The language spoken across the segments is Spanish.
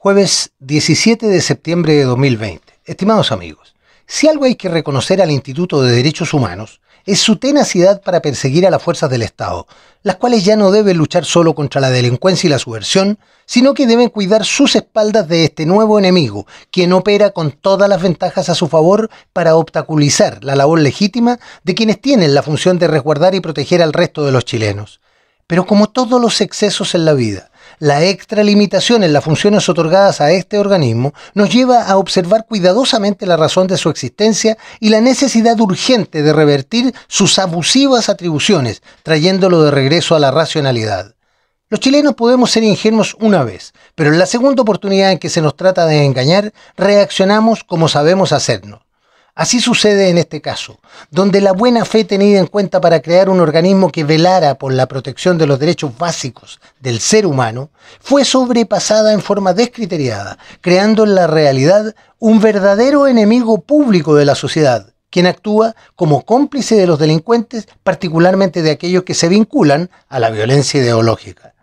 Jueves 17 de septiembre de 2020. Estimados amigos, si algo hay que reconocer al Instituto de Derechos Humanos es su tenacidad para perseguir a las fuerzas del Estado, las cuales ya no deben luchar solo contra la delincuencia y la subversión, sino que deben cuidar sus espaldas de este nuevo enemigo, quien opera con todas las ventajas a su favor para obstaculizar la labor legítima de quienes tienen la función de resguardar y proteger al resto de los chilenos. Pero como todos los excesos en la vida, la extralimitación en las funciones otorgadas a este organismo nos lleva a observar cuidadosamente la razón de su existencia y la necesidad urgente de revertir sus abusivas atribuciones, trayéndolo de regreso a la racionalidad. Los chilenos podemos ser ingenuos una vez, pero en la segunda oportunidad en que se nos trata de engañar, reaccionamos como sabemos hacernos. Así sucede en este caso, donde la buena fe tenida en cuenta para crear un organismo que velara por la protección de los derechos básicos del ser humano fue sobrepasada en forma descriteriada, creando en la realidad un verdadero enemigo público de la sociedad, quien actúa como cómplice de los delincuentes, particularmente de aquellos que se vinculan a la violencia ideológica.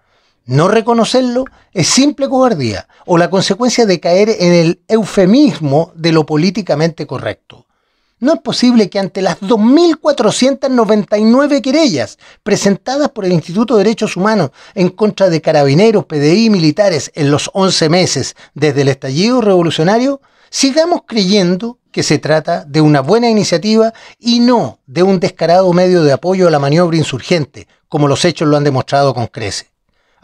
No reconocerlo es simple cobardía o la consecuencia de caer en el eufemismo de lo políticamente correcto. No es posible que ante las 2.499 querellas presentadas por el Instituto de Derechos Humanos en contra de carabineros, PDI y militares en los 11 meses desde el estallido revolucionario, sigamos creyendo que se trata de una buena iniciativa y no de un descarado medio de apoyo a la maniobra insurgente, como los hechos lo han demostrado con crece.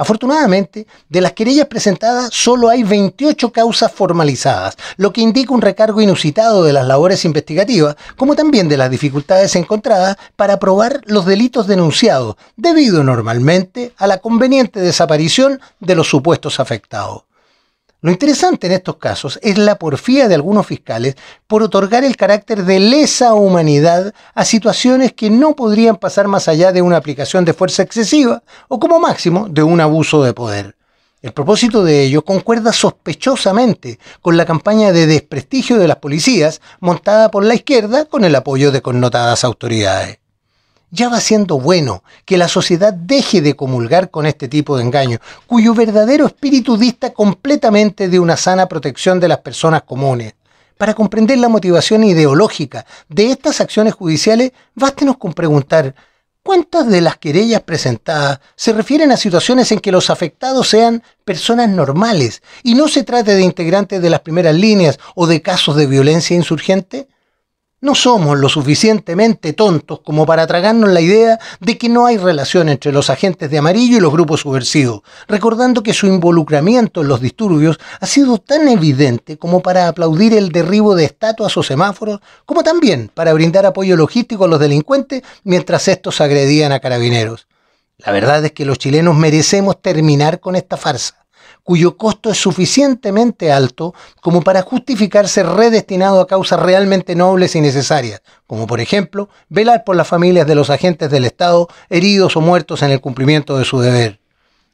Afortunadamente, de las querellas presentadas solo hay 28 causas formalizadas, lo que indica un recargo inusitado de las labores investigativas, como también de las dificultades encontradas para probar los delitos denunciados, debido normalmente a la conveniente desaparición de los supuestos afectados. Lo interesante en estos casos es la porfía de algunos fiscales por otorgar el carácter de lesa humanidad a situaciones que no podrían pasar más allá de una aplicación de fuerza excesiva o como máximo de un abuso de poder. El propósito de ello concuerda sospechosamente con la campaña de desprestigio de las policías montada por la izquierda con el apoyo de connotadas autoridades ya va siendo bueno que la sociedad deje de comulgar con este tipo de engaño, cuyo verdadero espíritu dista completamente de una sana protección de las personas comunes. Para comprender la motivación ideológica de estas acciones judiciales, bástenos con preguntar ¿Cuántas de las querellas presentadas se refieren a situaciones en que los afectados sean personas normales y no se trate de integrantes de las primeras líneas o de casos de violencia insurgente? no somos lo suficientemente tontos como para tragarnos la idea de que no hay relación entre los agentes de amarillo y los grupos subversivos, recordando que su involucramiento en los disturbios ha sido tan evidente como para aplaudir el derribo de estatuas o semáforos, como también para brindar apoyo logístico a los delincuentes mientras estos agredían a carabineros. La verdad es que los chilenos merecemos terminar con esta farsa cuyo costo es suficientemente alto como para justificarse redestinado a causas realmente nobles y necesarias, como por ejemplo velar por las familias de los agentes del Estado heridos o muertos en el cumplimiento de su deber.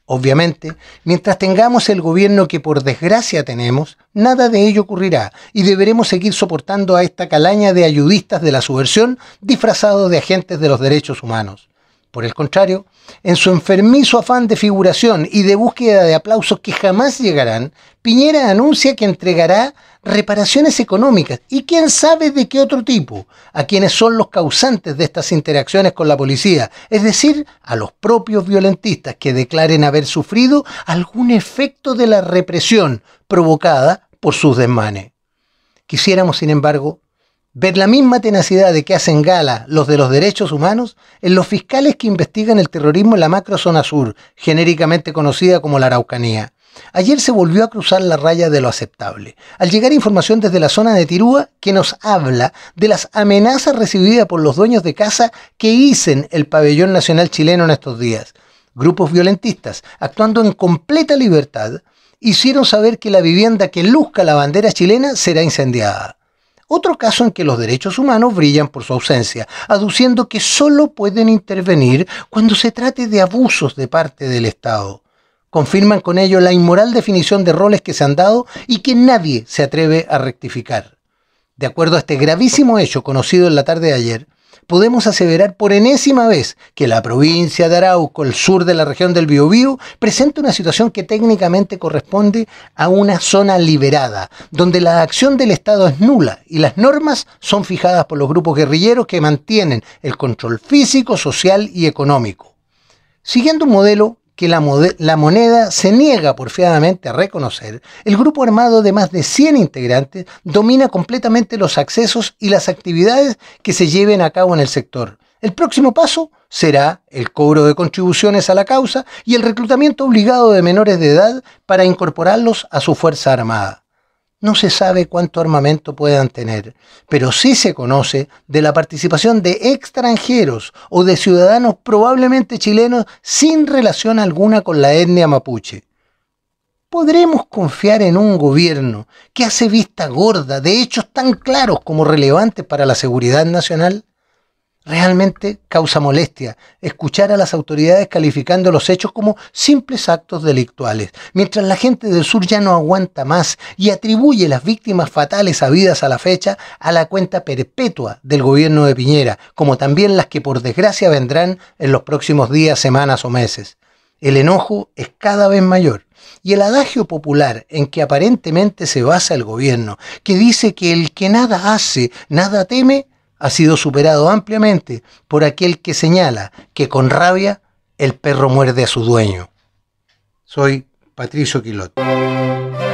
Obviamente, mientras tengamos el gobierno que por desgracia tenemos, nada de ello ocurrirá y deberemos seguir soportando a esta calaña de ayudistas de la subversión disfrazados de agentes de los derechos humanos. Por el contrario, en su enfermizo afán de figuración y de búsqueda de aplausos que jamás llegarán, Piñera anuncia que entregará reparaciones económicas y quién sabe de qué otro tipo a quienes son los causantes de estas interacciones con la policía, es decir, a los propios violentistas que declaren haber sufrido algún efecto de la represión provocada por sus desmanes. Quisiéramos, sin embargo, Ver la misma tenacidad de que hacen gala los de los derechos humanos en los fiscales que investigan el terrorismo en la macrozona sur, genéricamente conocida como la Araucanía. Ayer se volvió a cruzar la raya de lo aceptable, al llegar información desde la zona de Tirúa que nos habla de las amenazas recibidas por los dueños de casa que hicen el pabellón nacional chileno en estos días. Grupos violentistas, actuando en completa libertad, hicieron saber que la vivienda que luzca la bandera chilena será incendiada. Otro caso en que los derechos humanos brillan por su ausencia, aduciendo que solo pueden intervenir cuando se trate de abusos de parte del Estado. Confirman con ello la inmoral definición de roles que se han dado y que nadie se atreve a rectificar. De acuerdo a este gravísimo hecho conocido en la tarde de ayer, podemos aseverar por enésima vez que la provincia de Arauco, el sur de la región del Biobío, presenta una situación que técnicamente corresponde a una zona liberada, donde la acción del Estado es nula y las normas son fijadas por los grupos guerrilleros que mantienen el control físico, social y económico. Siguiendo un modelo que la, moneda se niega porfiadamente a reconocer, el grupo armado de más de 100 integrantes domina completamente los accesos y las actividades que se lleven a cabo en el sector. El próximo paso será el cobro de contribuciones a la causa y el reclutamiento obligado de menores de edad para incorporarlos a su Fuerza Armada. No se sabe cuánto armamento puedan tener, pero sí se conoce de la participación de extranjeros o de ciudadanos probablemente chilenos sin relación alguna con la etnia mapuche. ¿Podremos confiar en un gobierno que hace vista gorda de hechos tan claros como relevantes para la seguridad nacional? realmente causa molestia escuchar a las autoridades calificando los hechos como simples actos delictuales, mientras la gente del sur ya no aguanta más y atribuye las víctimas fatales habidas a la fecha a la cuenta perpetua del gobierno de Piñera, como también las que por desgracia vendrán en los próximos días, semanas o meses. El enojo es cada vez mayor. Y el adagio popular en que aparentemente se basa el gobierno, que dice que el que nada hace, nada teme, ha sido superado ampliamente por aquel que señala que con rabia el perro muerde a su dueño. Soy Patricio Quilot.